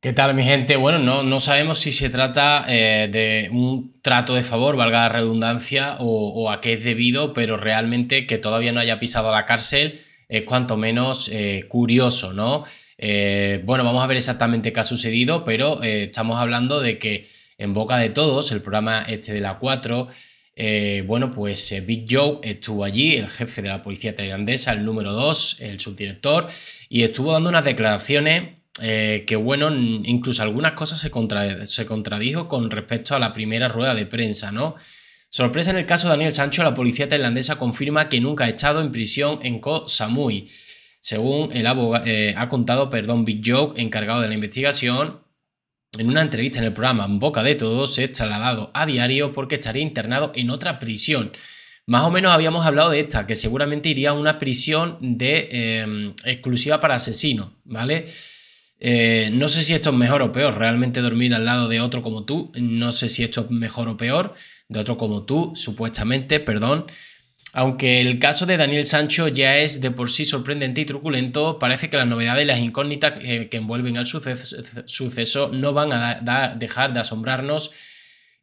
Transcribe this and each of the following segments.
¿Qué tal mi gente? Bueno, no, no sabemos si se trata eh, de un trato de favor, valga la redundancia, o, a qué es debido, pero realmente que todavía no haya pisado la cárcel es cuanto menos eh, curioso, ¿no? Eh, bueno, vamos a ver exactamente qué ha sucedido, pero estamos hablando de que en boca de todos, el programa este de la 4, bueno, pues Big Joe estuvo allí, el jefe de la policía tailandesa, el número 2, el subdirector, y estuvo dando unas declaraciones eh, que bueno, incluso algunas cosas se, contradijo con respecto a la primera rueda de prensa, ¿no? Sorpresa en el caso de Daniel Sancho, la policía tailandesa confirma que nunca ha estado en prisión en Koh Samui. Según el abogado, eh, ha contado, perdón, Big Joke, encargado de la investigación, en una entrevista en el programa En Boca de Todos, se ha trasladado a diario porque estaría internado en otra prisión. Más o menos habíamos hablado de esta, que seguramente iría a una prisión de em, exclusiva para asesinos, ¿vale? Eh, no sé si esto es mejor o peor, realmente dormir al lado de otro como tú, no sé si esto es mejor o peor, de otro como tú, supuestamente, perdón. Aunque el caso de Daniel Sancho ya es de por sí sorprendente y truculento, parece que las novedades y las incógnitas eh, que, envuelven al suceso, no van a dejar de asombrarnos.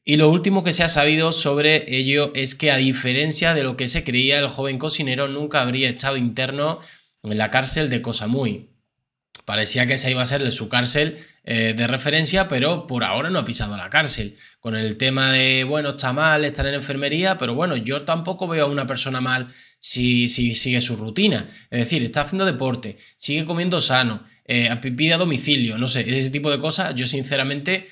Y lo último que se ha sabido sobre ello es que a diferencia de lo que se creía, el joven cocinero nunca habría estado interno en la cárcel de Muy. Parecía que esa iba a ser su cárcel eh, de referencia, pero por ahora no ha pisado la cárcel. Con el tema de, bueno, está mal estar en enfermería, pero bueno, yo tampoco veo a una persona mal si, si sigue su rutina. Es decir, está haciendo deporte, sigue comiendo sano, eh, pide a domicilio, no sé, ese tipo de cosas. Yo sinceramente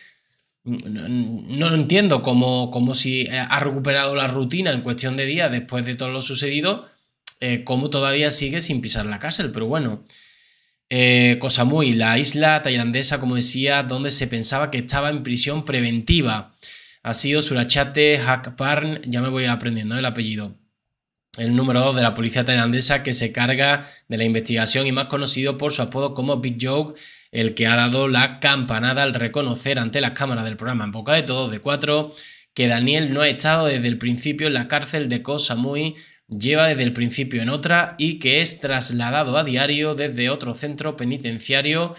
mm, no, lo mm, entiendo como, si eh, ha recuperado la rutina en cuestión de días después de todo lo sucedido, como todavía sigue sin pisar la cárcel, pero bueno. Eh, cosa Muy, la isla tailandesa, como decía, donde se pensaba que estaba en prisión preventiva. Ha sido Surachate Hakparn, ya me voy aprendiendo el apellido. El número 2 de la policía tailandesa que se carga de la investigación y más conocido por su apodo como Big Joke, el que ha dado la campanada al reconocer ante las cámaras del programa En Boca de Todos de cuatro, que Daniel no ha estado desde el principio en la cárcel de Koh Samui lleva desde el principio en otra y que es trasladado a diario desde otro centro penitenciario,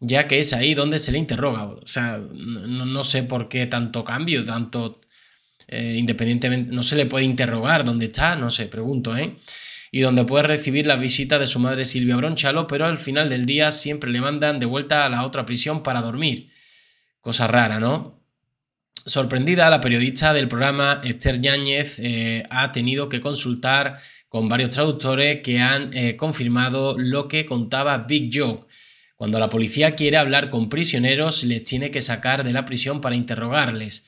ya que es ahí donde se le interroga. O sea, no, sé por qué tanto cambio, tanto eh, independientemente, no se le puede interrogar dónde está, no sé, pregunto, ¿eh? Y donde puede recibir la visita de su madre Silvia Bronchalo, pero al final del día siempre le mandan de vuelta a la otra prisión para dormir. Cosa rara, ¿no? Sorprendida, la periodista del programa Esther Yáñez eh, ha tenido que consultar con varios traductores que han eh, confirmado lo que contaba Big joke Cuando la policía quiere hablar con prisioneros, les tiene que sacar de la prisión para interrogarles.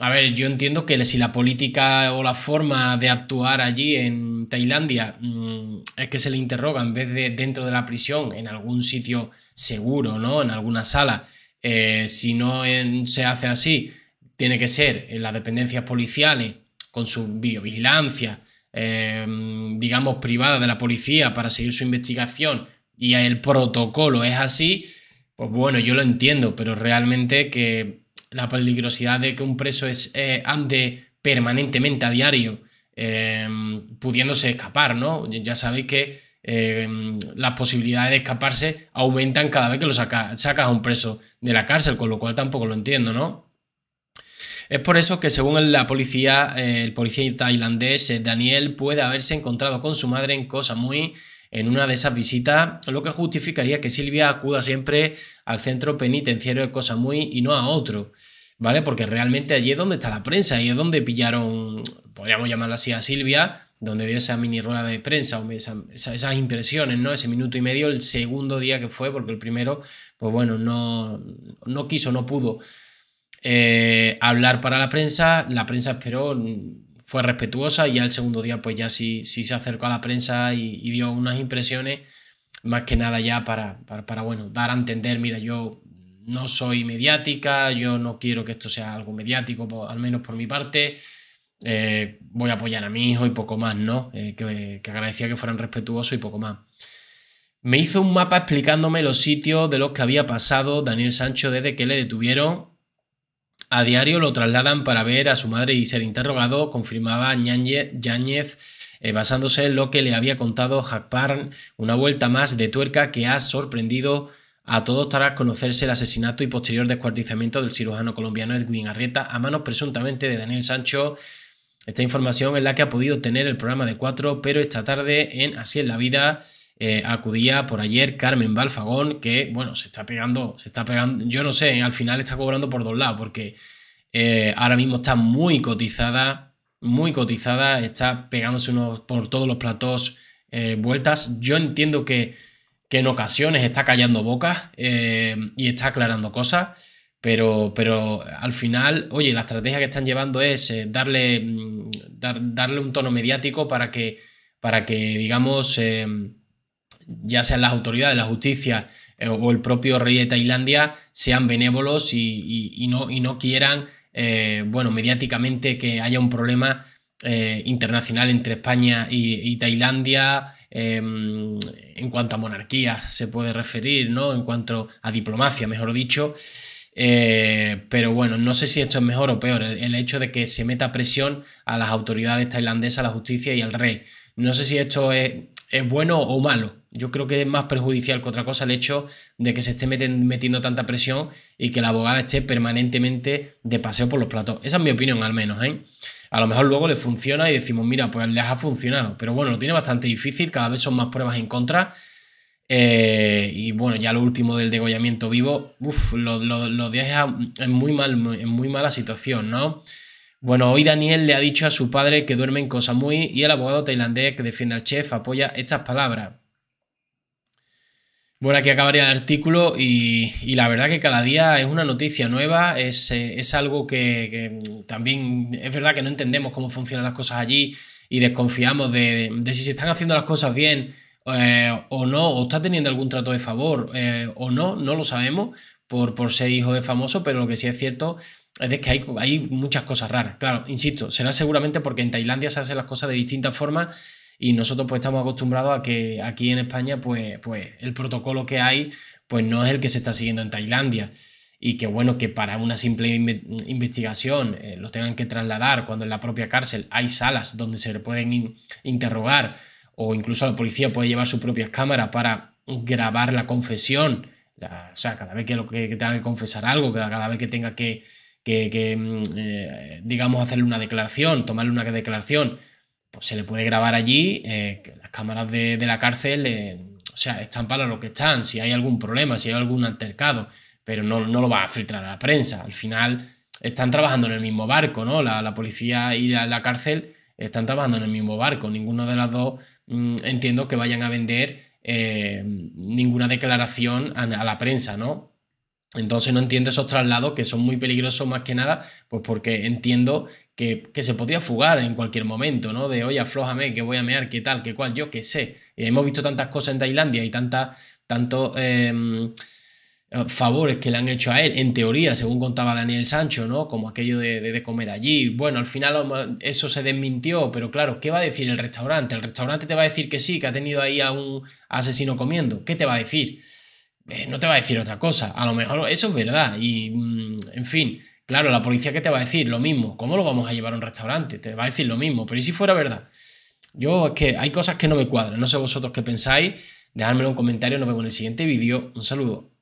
A ver, yo entiendo que si la política o la forma de actuar allí en Tailandia mm, es que se le interroga en vez de dentro de la prisión, en algún sitio seguro, ¿no? En alguna sala. Eh, si no se hace así, tiene que ser en las dependencias policiales con su biovigilancia, eh, digamos, privada de la policía para seguir su investigación y el protocolo es así, pues bueno, yo lo entiendo, pero realmente que la peligrosidad de que un preso es, eh, ande permanentemente a diario eh, pudiéndose escapar, ¿no? Ya sabéis que las posibilidades de escaparse aumentan cada vez que lo saca, sacas a un preso de la cárcel, con lo cual tampoco lo entiendo, ¿no? Es por eso que según la policía, eh, el policía tailandés eh, Daniel puede haberse encontrado con su madre en Cosa Muy en una de esas visitas, lo que justificaría que Silvia acuda siempre al centro penitenciario de Cosa Muy y no a otro. ¿Vale? Porque realmente allí es donde está la prensa y es donde pillaron, podríamos llamarlo así, a Silvia, donde dio esa mini rueda de prensa, esas impresiones, ¿no? Ese minuto y medio, el segundo día que fue, porque el primero, pues bueno, no, no quiso, no pudo eh, hablar para la prensa, la prensa esperó, mm, fue respetuosa y al segundo día pues ya sí, sí se acercó a la prensa y, dio unas impresiones más que nada ya para, para, bueno, dar a entender, mira, yo no soy mediática, yo no quiero que esto sea algo mediático, al menos por mi parte, eh, voy a apoyar a mi hijo y poco más, ¿no? Eh, que, que agradecía que fueran respetuosos y poco más. Me hizo un mapa explicándome los sitios de los que había pasado Daniel Sancho desde que le detuvieron a diario lo trasladan para ver a su madre y ser interrogado, confirmaba Yáñez eh, basándose en lo que le había contado Hakparn, una vuelta más de tuerca que ha sorprendido a todos tras conocerse el asesinato y posterior descuartizamiento del cirujano colombiano Edwin Arrieta a manos presuntamente de Daniel Sancho. Esta información es la que ha podido tener el programa de Cuatro, pero esta tarde en Así es la vida eh, acudía por ayer Carmen Balfagón, que bueno, se está pegando, se está pegando, yo no sé, al final está cobrando por dos lados, porque eh, ahora mismo está muy cotizada, muy cotizada, está pegándose unos, por todos los platos eh, vueltas. Yo entiendo que, en ocasiones está callando bocas y está aclarando cosas. Pero, pero, al final, oye, la estrategia que están llevando es darle, mm, darle un tono mediático para que, para que digamos, em, ya sean las autoridades, la justicia eh, o el propio rey de Tailandia, sean benévolos y, no, quieran, eh, bueno, mediáticamente que haya un problema eh, internacional entre España y, Tailandia. Em, en cuanto a monarquía se puede referir, En cuanto a diplomacia, mejor dicho. pero bueno, no sé si esto es mejor o peor, el, el, hecho de que se meta presión a las autoridades tailandesas, a la justicia y al rey. No sé si esto es, bueno o malo. Yo creo que es más perjudicial que otra cosa el hecho de que se esté metiendo tanta presión y que la abogada esté permanentemente de paseo por los platos. Esa es mi opinión al menos. ¿eh? A lo mejor luego le funciona y decimos, mira, pues les ha funcionado. Pero bueno, lo tiene bastante difícil, cada vez son más pruebas en contra. Eh, y bueno, ya lo último del degollamiento vivo, uff, lo, lo, lo en muy, mal, en muy mala situación, ¿no? Bueno, hoy Daniel le ha dicho a su padre que duerme en Koh y el abogado tailandés que defiende al chef apoya estas palabras. Bueno, aquí acabaría el artículo y, la verdad que cada día es una noticia nueva, es, eh, algo que, también es verdad que no entendemos cómo funcionan las cosas allí y desconfiamos de, si se están haciendo las cosas bien eh, o no, o está teniendo algún trato de favor eh, o no, no lo sabemos por, por ser hijo de famoso, pero lo que sí es cierto es que hay, hay muchas cosas raras. Claro, insisto, será seguramente porque en Tailandia se hacen las cosas de distintas formas y nosotros pues estamos acostumbrados a que aquí en España pues, pues el protocolo que hay pues no es el que se está siguiendo en Tailandia y que bueno que para una simple investigación eh, los tengan que trasladar cuando en la propia cárcel hay salas donde se le pueden interrogar o incluso la policía puede llevar sus propias cámaras para grabar la confesión, o sea, cada vez que, lo que, tenga que confesar algo, cada vez que tenga que que, mm, eh, digamos, hacerle una declaración, tomarle una declaración, pues se le puede grabar allí, eh, las cámaras de, la cárcel, eh, o sea, están para lo que están, si hay algún problema, si hay algún altercado, pero no, lo va a filtrar a la prensa. Al final están trabajando en el mismo barco, ¿no? La, la policía y la, cárcel están trabajando en el mismo barco. Ninguno de las dos mm, entiendo que vayan a vender ninguna declaración a la prensa, ¿no? Entonces no entiendo esos traslados que son muy peligrosos más que nada, pues porque entiendo que, se podría fugar en cualquier momento, ¿no? De, oye, aflójame, que voy a mear, qué tal, qué cual, yo qué sé. hemos visto tantas cosas en Tailandia y tantos em, eh, favores que le han hecho a él, en teoría, según contaba Daniel Sancho, ¿no? Como aquello de, de comer allí. Bueno, al final eso se desmintió, pero claro, ¿qué va a decir el restaurante? El restaurante te va a decir que sí, que ha tenido ahí a un asesino comiendo. ¿Qué te va a decir? Eh, no te va a decir otra cosa. A lo mejor eso es verdad. Y, mm, en fin, claro, la policía que te va a decir lo mismo. ¿Cómo lo vamos a llevar a un restaurante? Te va a decir lo mismo. Pero ¿y si fuera verdad? Yo es que hay cosas que no me cuadran. No sé vosotros qué pensáis. Dejadmelo en un comentario. Nos vemos en el siguiente vídeo. Un saludo.